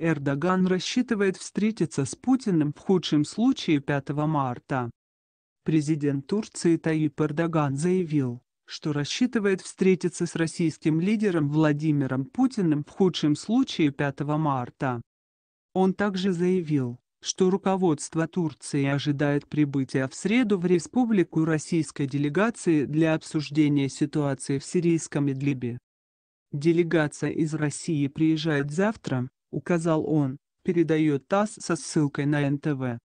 Эрдоган рассчитывает встретиться с Путиным в худшем случае 5 марта. Президент Турции Таип Эрдоган заявил, что рассчитывает встретиться с российским лидером Владимиром Путиным в худшем случае 5 марта. Он также заявил, что руководство Турции ожидает прибытия в среду в республику российской делегации для обсуждения ситуации в сирийском Идлибе. Делегация из России приезжает завтра, указал он, передает ТАСС со ссылкой на НТВ.